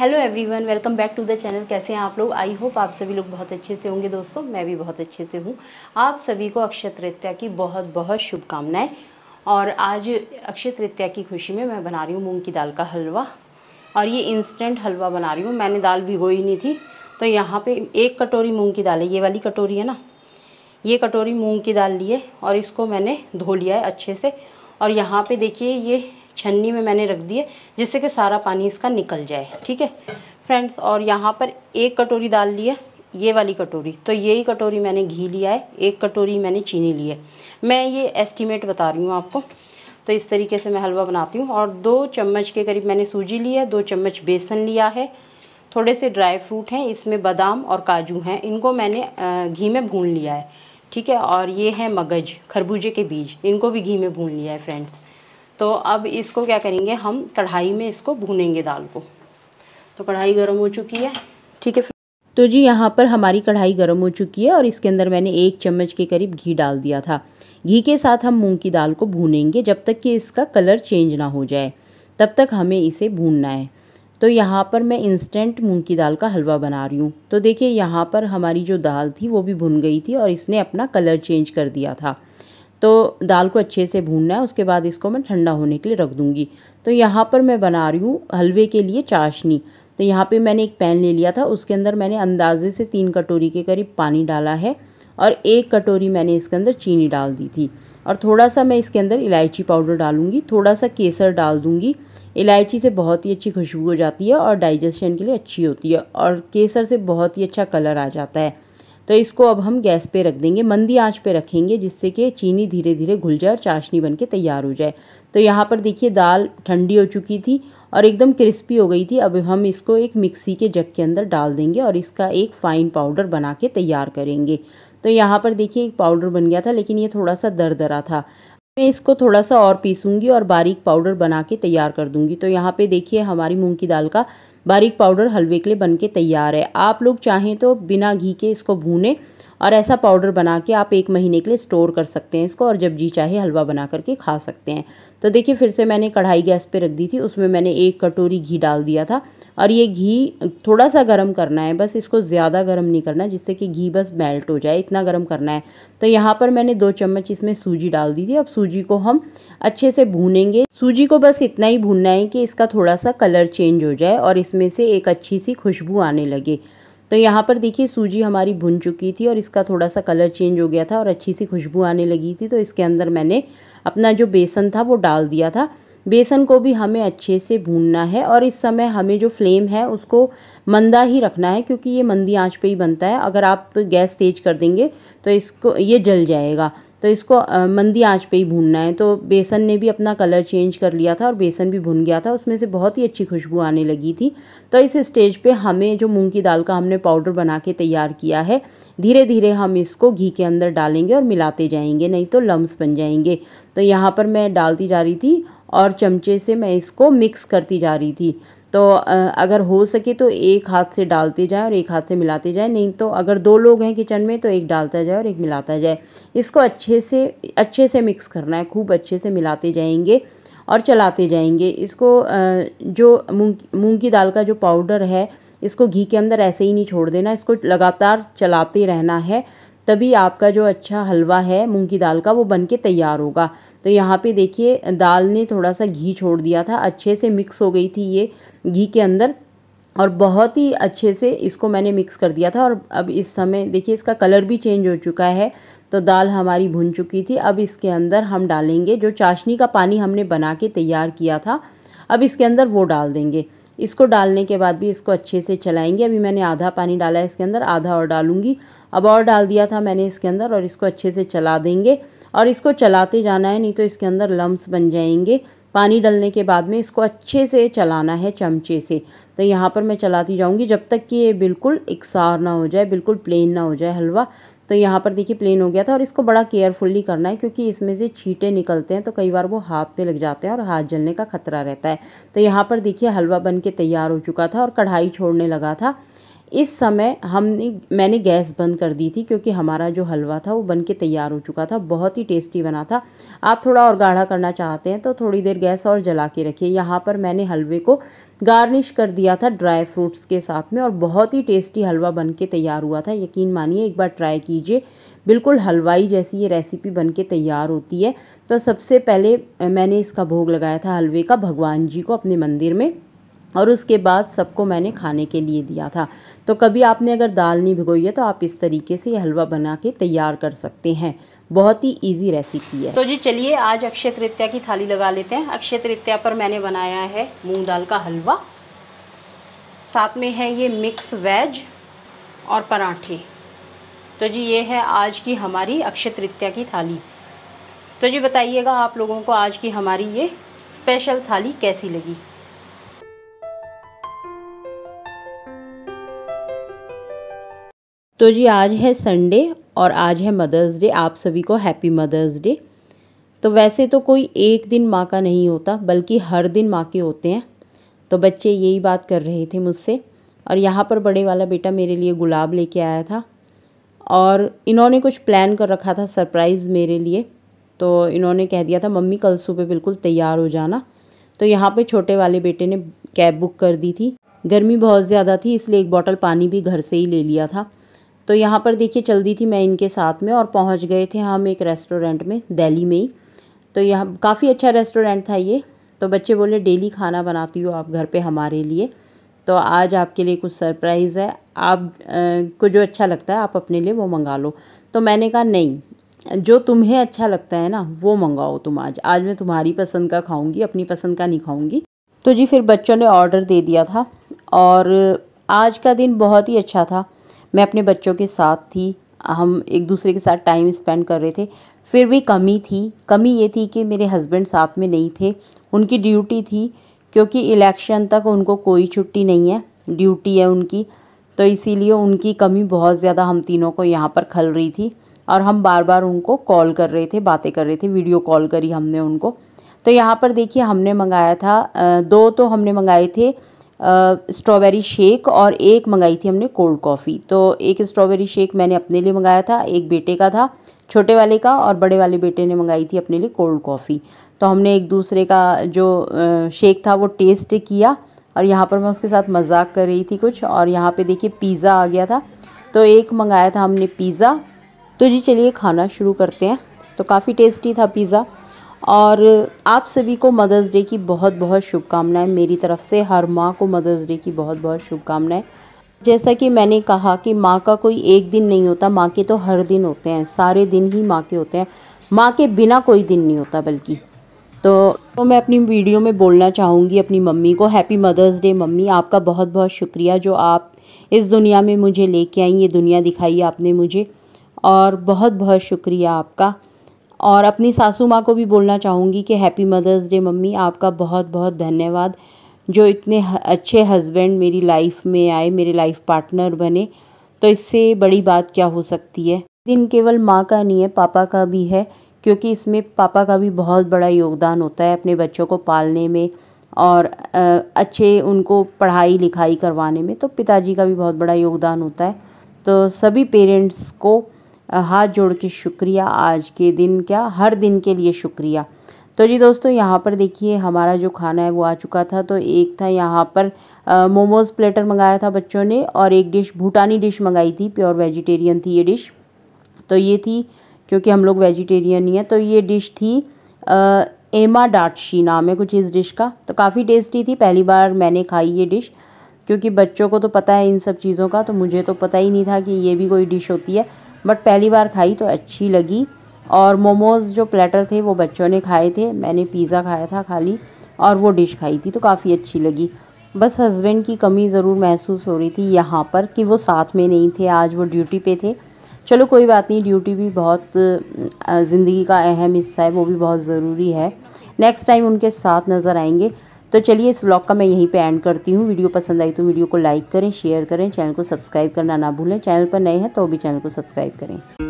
hello everyone welcome back to the channel कैसे हैं आप लोग आई होप आप सभी लोग बहुत अच्छे से होंगे दोस्तों मैं भी बहुत अच्छे से हूँ आप सभी को अक्षय तृतीया की बहुत बहुत शुभकामनाएं और आज अक्षय तृतीया की खुशी में मैं बना रही हूँ मूंग की दाल का हलवा और ये इंस्टेंट हलवा बना रही हूँ मैंने दाल भिगोई नहीं थी तो यहाँ पर एक कटोरी मूँग की दाल है ये वाली कटोरी है ना ये कटोरी मूँग की दाल ली है और इसको मैंने धो लिया है अच्छे से और यहाँ पर देखिए ये छन्नी में मैंने रख दिए जिससे कि सारा पानी इसका निकल जाए ठीक है फ्रेंड्स और यहाँ पर एक कटोरी डाल ली है ये वाली कटोरी तो यही कटोरी मैंने घी लिया है एक कटोरी मैंने चीनी ली है मैं ये एस्टिमेट बता रही हूँ आपको तो इस तरीके से मैं हलवा बनाती हूँ और दो चम्मच के करीब मैंने सूजी ली है दो चम्मच बेसन लिया है थोड़े से ड्राई फ्रूट हैं इसमें बादाम और काजू हैं इनको मैंने घी में भून लिया है ठीक है और ये है मगज खरबूजे के बीज इनको भी घी में भून लिया है फ्रेंड्स तो अब इसको क्या करेंगे हम कढ़ाई में इसको भूनेंगे दाल को तो कढ़ाई गर्म हो चुकी है ठीक है तो जी यहाँ पर हमारी कढ़ाई गर्म हो चुकी है और इसके अंदर मैंने एक चम्मच के करीब घी डाल दिया था घी के साथ हम मूंग की दाल को भूनेंगे जब तक कि इसका कलर चेंज ना हो जाए तब तक हमें इसे भूनना है तो यहाँ पर मैं इंस्टेंट मूंग की दाल का हलवा बना रही हूँ तो देखिए यहाँ पर हमारी जो दाल थी वो भी भुन गई थी और इसने अपना कलर चेंज कर दिया था तो दाल को अच्छे से भूनना है उसके बाद इसको मैं ठंडा होने के लिए रख दूँगी तो यहाँ पर मैं बना रही हूँ हलवे के लिए चाशनी तो यहाँ पे मैंने एक पैन ले लिया था उसके अंदर मैंने अंदाजे से तीन कटोरी के करीब पानी डाला है और एक कटोरी मैंने इसके अंदर चीनी डाल दी थी और थोड़ा सा मैं इसके अंदर इलायची पाउडर डालूंगी थोड़ा सा केसर डाल दूंगी इलायची से बहुत ही अच्छी खुशबू हो जाती है और डाइजेशन के लिए अच्छी होती है और केसर से बहुत ही अच्छा कलर आ जाता है तो इसको अब हम गैस पे रख देंगे मंदी आंच पे रखेंगे जिससे कि चीनी धीरे धीरे घुल जाए और चाशनी बन के तैयार हो जाए तो यहाँ पर देखिए दाल ठंडी हो चुकी थी और एकदम क्रिस्पी हो गई थी अब हम इसको एक मिक्सी के जग के अंदर डाल देंगे और इसका एक फ़ाइन पाउडर बना के तैयार करेंगे तो यहाँ पर देखिए एक पाउडर बन गया था लेकिन ये थोड़ा सा दर दरा था मैं इसको थोड़ा सा और पीसूँगी और बारीक पाउडर बना के तैयार कर दूँगी तो यहाँ पे देखिए हमारी मूंग की दाल का बारीक पाउडर हलवे के लिए बन के तैयार है आप लोग चाहें तो बिना घी के इसको भूने और ऐसा पाउडर बना के आप एक महीने के लिए स्टोर कर सकते हैं इसको और जब जी चाहे हलवा बना करके खा सकते हैं तो देखिए फिर से मैंने कढ़ाई गैस पे रख दी थी उसमें मैंने एक कटोरी घी डाल दिया था और ये घी थोड़ा सा गर्म करना है बस इसको ज़्यादा गर्म नहीं करना जिससे कि घी बस मेल्ट हो जाए इतना गर्म करना है तो यहाँ पर मैंने दो चम्मच इसमें सूजी डाल दी थी अब सूजी को हम अच्छे से भूनेंगे सूजी को बस इतना ही भूनना है कि इसका थोड़ा सा कलर चेंज हो जाए और इसमें से एक अच्छी सी खुशबू आने लगे तो यहाँ पर देखिए सूजी हमारी भुन चुकी थी और इसका थोड़ा सा कलर चेंज हो गया था और अच्छी सी खुशबू आने लगी थी तो इसके अंदर मैंने अपना जो बेसन था वो डाल दिया था बेसन को भी हमें अच्छे से भूनना है और इस समय हमें जो फ्लेम है उसको मंदा ही रखना है क्योंकि ये मंदी आंच पे ही बनता है अगर आप गैस तेज़ कर देंगे तो इसको ये जल जाएगा तो इसको मंदी आंच पे ही भूनना है तो बेसन ने भी अपना कलर चेंज कर लिया था और बेसन भी भुन गया था उसमें से बहुत ही अच्छी खुशबू आने लगी थी तो इस स्टेज पे हमें जो मूंग की दाल का हमने पाउडर बना के तैयार किया है धीरे धीरे हम इसको घी के अंदर डालेंगे और मिलाते जाएंगे नहीं तो लम्ब बन जाएंगे तो यहाँ पर मैं डालती जा रही थी और चमचे से मैं इसको मिक्स करती जा रही थी तो अगर हो सके तो एक हाथ से डालते जाए और एक हाथ से मिलाते जाए नहीं तो अगर दो लोग हैं किचन में तो एक डालता जाए और एक मिलाता जाए इसको अच्छे से अच्छे से मिक्स करना है खूब अच्छे से मिलाते जाएंगे और चलाते जाएंगे इसको जो मूंग मूंग की दाल का जो पाउडर है इसको घी के अंदर ऐसे ही नहीं छोड़ देना इसको लगातार चलाते रहना है तभी आपका जो अच्छा हलवा है मूंग की दाल का वो बन के तैयार होगा तो यहाँ पे देखिए दाल ने थोड़ा सा घी छोड़ दिया था अच्छे से मिक्स हो गई थी ये घी के अंदर और बहुत ही अच्छे से इसको मैंने मिक्स कर दिया था और अब इस समय देखिए इसका कलर भी चेंज हो चुका है तो दाल हमारी भुन चुकी थी अब इसके अंदर हम डालेंगे जो चाशनी का पानी हमने बना के तैयार किया था अब इसके अंदर वो डाल देंगे इसको डालने के बाद भी इसको अच्छे से चलाएंगे अभी मैंने आधा पानी डाला है इसके अंदर आधा और डालूंगी अब और डाल दिया था मैंने इसके अंदर और इसको अच्छे से चला देंगे और इसको चलाते जाना है नहीं तो इसके अंदर लम्स बन जाएंगे पानी डालने के बाद में इसको अच्छे से चलाना है चमचे से तो यहाँ पर मैं चलाती जाऊँगी जब तक कि ये बिल्कुल इकसार ना हो जाए बिल्कुल प्लेन ना हो जाए हलवा तो यहाँ पर देखिए प्लेन हो गया था और इसको बड़ा केयरफुल्ली करना है क्योंकि इसमें से छीटे निकलते हैं तो कई बार वो हाथ पे लग जाते हैं और हाथ जलने का खतरा रहता है तो यहाँ पर देखिए हलवा बन के तैयार हो चुका था और कढ़ाई छोड़ने लगा था इस समय हमने मैंने गैस बंद कर दी थी क्योंकि हमारा जो हलवा था वो बन के तैयार हो चुका था बहुत ही टेस्टी बना था आप थोड़ा और गाढ़ा करना चाहते हैं तो थोड़ी देर गैस और जला के रखिए यहाँ पर मैंने हलवे को गार्निश कर दिया था ड्राई फ्रूट्स के साथ में और बहुत ही टेस्टी हलवा बन के तैयार हुआ था यकीन मानिए एक बार ट्राई कीजिए बिल्कुल हलवाई जैसी ये रेसिपी बन के तैयार होती है तो सबसे पहले मैंने इसका भोग लगाया था हलवे का भगवान जी को अपने मंदिर में और उसके बाद सबको मैंने खाने के लिए दिया था तो कभी आपने अगर दाल नहीं भिगोई है तो आप इस तरीके से हलवा बना के तैयार कर सकते हैं बहुत ही इजी रेसिपी है तो जी चलिए आज अक्षय तृतीया की थाली लगा लेते हैं अक्षय तृतीया पर मैंने बनाया है मूंग दाल का हलवा साथ में है ये मिक्स वेज और पराठे तो जी ये है आज की हमारी अक्षय तृतीया की थाली तो जी बताइएगा आप लोगों को आज की हमारी ये स्पेशल थाली कैसी लगी तो जी आज है संडे और आज है मदर्स डे आप सभी को हैप्पी मदर्स डे तो वैसे तो कोई एक दिन माँ का नहीं होता बल्कि हर दिन माँ के होते हैं तो बच्चे यही बात कर रहे थे मुझसे और यहाँ पर बड़े वाला बेटा मेरे लिए गुलाब लेके आया था और इन्होंने कुछ प्लान कर रखा था सरप्राइज़ मेरे लिए तो इन्होंने कह दिया था मम्मी कल सुबह बिल्कुल तैयार हो जाना तो यहाँ पर छोटे वाले बेटे ने कैब बुक कर दी थी गर्मी बहुत ज़्यादा थी इसलिए एक बॉटल पानी भी घर से ही ले लिया था तो यहाँ पर देखिए चल दी थी मैं इनके साथ में और पहुँच गए थे हम एक रेस्टोरेंट में दिल्ली में ही तो यहाँ काफ़ी अच्छा रेस्टोरेंट था ये तो बच्चे बोले डेली खाना बनाती हो आप घर पे हमारे लिए तो आज आपके लिए कुछ सरप्राइज़ है आप को जो अच्छा लगता है आप अपने लिए वो मंगा लो तो मैंने कहा नहीं जो तुम्हें अच्छा लगता है ना वो मंगाओ तुम आज आज मैं तुम्हारी पसंद का खाऊंगी अपनी पसंद का नहीं खाऊंगी तो जी फिर बच्चों ने ऑर्डर दे दिया था और आज का दिन बहुत ही अच्छा था मैं अपने बच्चों के साथ थी हम एक दूसरे के साथ टाइम स्पेंड कर रहे थे फिर भी कमी थी कमी ये थी कि मेरे हस्बैंड साथ में नहीं थे उनकी ड्यूटी थी क्योंकि इलेक्शन तक उनको कोई छुट्टी नहीं है ड्यूटी है उनकी तो इसीलिए उनकी कमी बहुत ज़्यादा हम तीनों को यहाँ पर खल रही थी और हम बार बार उनको कॉल कर रहे थे बातें कर रहे थे वीडियो कॉल करी हमने उनको तो यहाँ पर देखिए हमने मंगाया था दो तो हमने मंगाए थे स्ट्रॉबेरी शेक और एक मंगाई थी हमने कोल्ड कॉफ़ी तो एक स्ट्रॉबेरी शेक मैंने अपने लिए मंगाया था एक बेटे का था छोटे वाले का और बड़े वाले बेटे ने मंगाई थी अपने लिए कोल्ड कॉफ़ी तो हमने एक दूसरे का जो शेक था वो टेस्ट किया और यहाँ पर मैं उसके साथ मजाक कर रही थी कुछ और यहाँ पे देखिए पिज़्ज़ा आ गया था तो एक मंगाया था हमने पिज़्ज़ा तो जी चलिए खाना शुरू करते हैं तो काफ़ी टेस्टी था पिज़्ज़ा और आप सभी को मदर्स डे की बहुत बहुत शुभकामनाएं मेरी तरफ से हर माँ को मदर्स डे की बहुत बहुत शुभकामनाएं जैसा कि मैंने कहा कि माँ का कोई एक दिन नहीं होता माँ के तो हर दिन होते हैं सारे दिन ही माँ के होते हैं माँ के बिना कोई दिन नहीं होता बल्कि तो, तो मैं अपनी वीडियो में बोलना चाहूँगी अपनी मम्मी को हैप्पी मदर्स डे मम्मी आपका बहुत बहुत शुक्रिया जो आप इस दुनिया में मुझे लेके आई ये दुनिया दिखाई आपने मुझे और बहुत बहुत शुक्रिया आपका और अपनी सासू माँ को भी बोलना चाहूँगी कि हैप्पी मदर्स डे मम्मी आपका बहुत बहुत धन्यवाद जो इतने अच्छे हस्बैंड मेरी लाइफ में आए मेरे लाइफ पार्टनर बने तो इससे बड़ी बात क्या हो सकती है दिन केवल माँ का नहीं है पापा का भी है क्योंकि इसमें पापा का भी बहुत बड़ा योगदान होता है अपने बच्चों को पालने में और अच्छे उनको पढ़ाई लिखाई करवाने में तो पिताजी का भी बहुत बड़ा योगदान होता है तो सभी पेरेंट्स को हाथ जोड़ के शुक्रिया आज के दिन क्या हर दिन के लिए शुक्रिया तो जी दोस्तों यहाँ पर देखिए हमारा जो खाना है वो आ चुका था तो एक था यहाँ पर मोमोज़ प्लेटर मंगाया था बच्चों ने और एक डिश भूटानी डिश मंगाई थी प्योर वेजिटेरियन थी ये डिश तो ये थी क्योंकि हम लोग वेजिटेरियन ही हैं तो ये डिश थी आ, एमा डाटशी नाम है कुछ इस डिश का तो काफ़ी टेस्टी थी पहली बार मैंने खाई ये डिश क्योंकि बच्चों को तो पता है इन सब चीज़ों का तो मुझे तो पता ही नहीं था कि ये भी कोई डिश होती है बट पहली बार खाई तो अच्छी लगी और मोमोज़ जो प्लेटर थे वो बच्चों ने खाए थे मैंने पिज़्ज़ा खाया था खाली और वो डिश खाई थी तो काफ़ी अच्छी लगी बस हस्बैंड की कमी ज़रूर महसूस हो रही थी यहाँ पर कि वो साथ में नहीं थे आज वो ड्यूटी पे थे चलो कोई बात नहीं ड्यूटी भी बहुत ज़िंदगी का अहम हिस्सा है वो भी बहुत ज़रूरी है नेक्स्ट टाइम उनके साथ नज़र आएंगे तो चलिए इस व्लॉग का मैं यहीं पे एंड करती हूँ वीडियो पसंद आई तो वीडियो को लाइक करें शेयर करें चैनल को सब्सक्राइब करना ना भूलें चैनल पर नए हैं तो भी चैनल को सब्सक्राइब करें